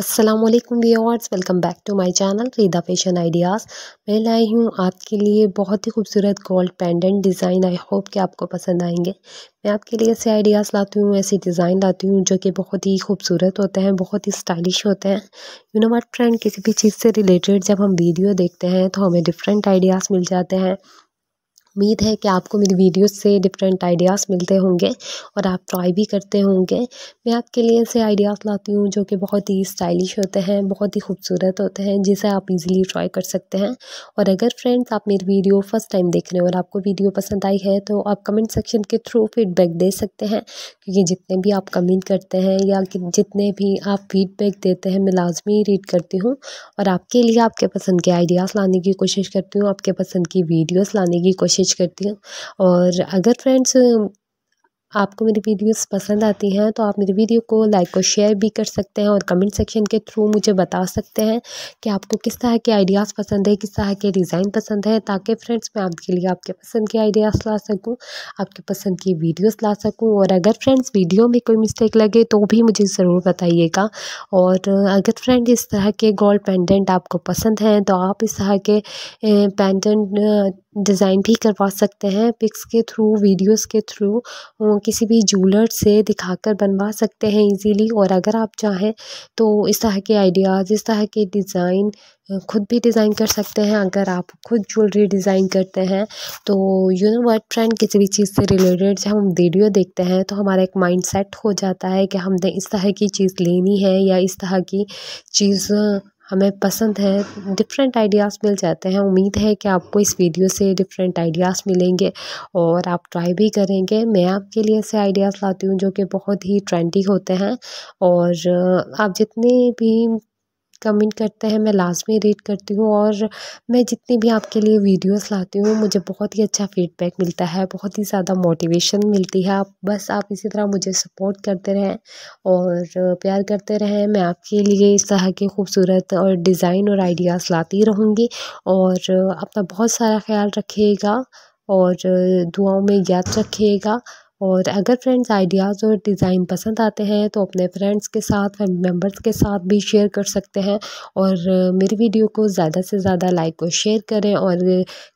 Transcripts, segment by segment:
Aslam viewers welcome back to my channel Rida fashion ideas मैं लाई हूँ आपके लिए बहुत ही खूबसूरत gold pendant design I hope कि आपको पसंद आएंगे मैं आपके लिए ऐसे आइडियाज़ लाती हूँ ऐसे डिज़ाइन लाती हूँ जो कि बहुत ही खूबसूरत होते हैं बहुत ही स्टाइलिश होते हैं यू नो मट फ्रेंड किसी भी चीज़ से रिलेटेड जब हम वीडियो देखते हैं तो हमें डिफरेंट आइडियाज़ मिल जाते हैं उम्मीद है कि आपको मेरी वीडियोस से डिफरेंट आइडियाज़ मिलते होंगे और आप ट्राई भी करते होंगे मैं आपके लिए ऐसे आइडियाज़ लाती हूँ जो कि बहुत ही स्टाइलिश होते हैं बहुत ही खूबसूरत होते हैं जिसे आप इजीली ट्राई कर सकते हैं और अगर फ्रेंड्स आप मेरी वीडियो फर्स्ट टाइम देख रहे हो और आपको वीडियो पसंद आई है तो आप कमेंट सेक्शन के थ्रू फीडबैक दे सकते हैं क्योंकि जितने भी आप कमेंट करते हैं या जितने भी आप फीडबैक देते हैं मैं लाजमी रीड करती हूँ और आपके लिए आपके पसंद के आइडियाज़ लाने की कोशिश करती हूँ आपके पसंद की वीडियोज़ लाने की कोशिश इंगेज करती हूँ और अगर फ्रेंड्स आपको मेरी वीडियोस पसंद आती हैं तो आप मेरी वीडियो को लाइक और शेयर भी कर सकते हैं और कमेंट सेक्शन के थ्रू मुझे बता सकते हैं कि आपको किस तरह के आइडियाज़ पसंद है किस तरह के डिज़ाइन पसंद है ताकि फ्रेंड्स मैं आपके लिए आपके पसंद के आइडियाज़ ला सकूं आपके पसंद की वीडियोस ला सकूं और अगर फ्रेंड्स वीडियो में कोई मिस्टेक लगे तो भी मुझे ज़रूर बताइएगा और अगर फ्रेंड इस तरह के गोल्ड पेंडेंट आपको पसंद हैं तो आप इस तरह के पेंडेंट डिज़ाइन भी करवा सकते हैं पिक्स के थ्रू वीडियोस के थ्रू किसी भी जूलर से दिखाकर बनवा सकते हैं इजीली और अगर आप चाहें तो इस तरह के आइडियाज़ इस तरह के डिज़ाइन खुद भी डिज़ाइन कर सकते हैं अगर आप खुद ज्वेलरी डिज़ाइन करते हैं तो यू नो वट फ्रेंड किसी भी चीज़ से रिलेटेड जब हम वीडियो देखते हैं तो हमारा एक माइंड सेट हो जाता है कि हमने इस तरह की चीज़ लेनी है या इस तरह की चीज़ हमें पसंद है डिफरेंट आइडियाज़ मिल जाते हैं उम्मीद है कि आपको इस वीडियो से डिफरेंट आइडियाज़ मिलेंगे और आप ट्राई भी करेंगे मैं आपके लिए ऐसे आइडियाज़ लाती हूँ जो कि बहुत ही ट्रेंडी होते हैं और आप जितने भी कमेंट करते हैं मैं लाजमी रीड करती हूँ और मैं जितनी भी आपके लिए वीडियोस लाती हूँ मुझे बहुत ही अच्छा फीडबैक मिलता है बहुत ही ज़्यादा मोटिवेशन मिलती है आप बस आप इसी तरह मुझे सपोर्ट करते रहें और प्यार करते रहें मैं आपके लिए इस तरह के खूबसूरत और डिज़ाइन और आइडियाज़ लाती रहूँगी और अपना बहुत सारा ख्याल रखिएगा और दुआओं में याद रखिएगा और अगर फ्रेंड्स आइडियाज़ और डिज़ाइन पसंद आते हैं तो अपने फ्रेंड्स के साथ फैमिली मेम्बर्स के साथ भी शेयर कर सकते हैं और मेरी वीडियो को ज़्यादा से ज़्यादा लाइक और शेयर करें और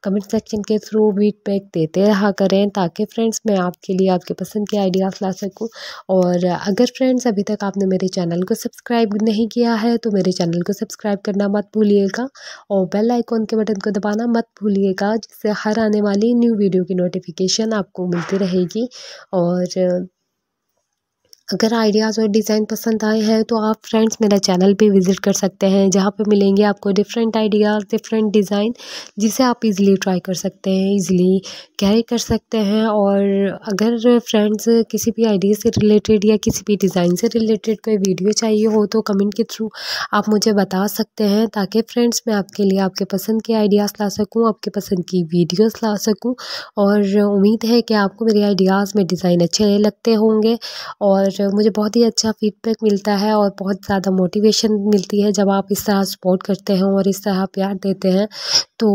कमेंट सेक्शन के थ्रू फीडबैक देते रहा करें ताकि फ्रेंड्स मैं आपके लिए आपके पसंद के आइडियाज़ ला सकूँ और अगर फ्रेंड्स अभी तक आपने मेरे चैनल को सब्सक्राइब नहीं किया है तो मेरे चैनल को सब्सक्राइब करना मत भूलिएगा और बेल आइकॉन के बटन को दबाना मत भूलिएगा जिससे हर आने वाली न्यू वीडियो की नोटिफिकेशन आपको मिलती रहेगी और अगर आइडियाज़ और डिज़ाइन पसंद आए हैं तो आप फ्रेंड्स मेरा चैनल भी विज़िट कर सकते हैं जहाँ पे मिलेंगे आपको डिफरेंट आइडियाज़ डिफरेंट डिज़ाइन जिसे आप इजीली ट्राई कर सकते हैं इजीली कैरी कर सकते हैं और अगर फ्रेंड्स किसी भी आइडिया से रिलेटेड या किसी भी डिज़ाइन से रिलेटेड कोई वीडियो चाहिए हो तो कमेंट के थ्रू आप मुझे बता सकते हैं ताकि फ्रेंड्स मैं आपके लिए आपके पसंद के आइडियाज़ ला सकूँ आपके पसंद की वीडियोज़ ला सकूँ और उम्मीद है कि आपको मेरे आइडियाज़ में डिज़ाइन अच्छे लगते होंगे और जो मुझे बहुत ही अच्छा फीडबैक मिलता है और बहुत ज़्यादा मोटिवेशन मिलती है जब आप इस तरह सपोर्ट करते हैं और इस तरह प्यार देते हैं तो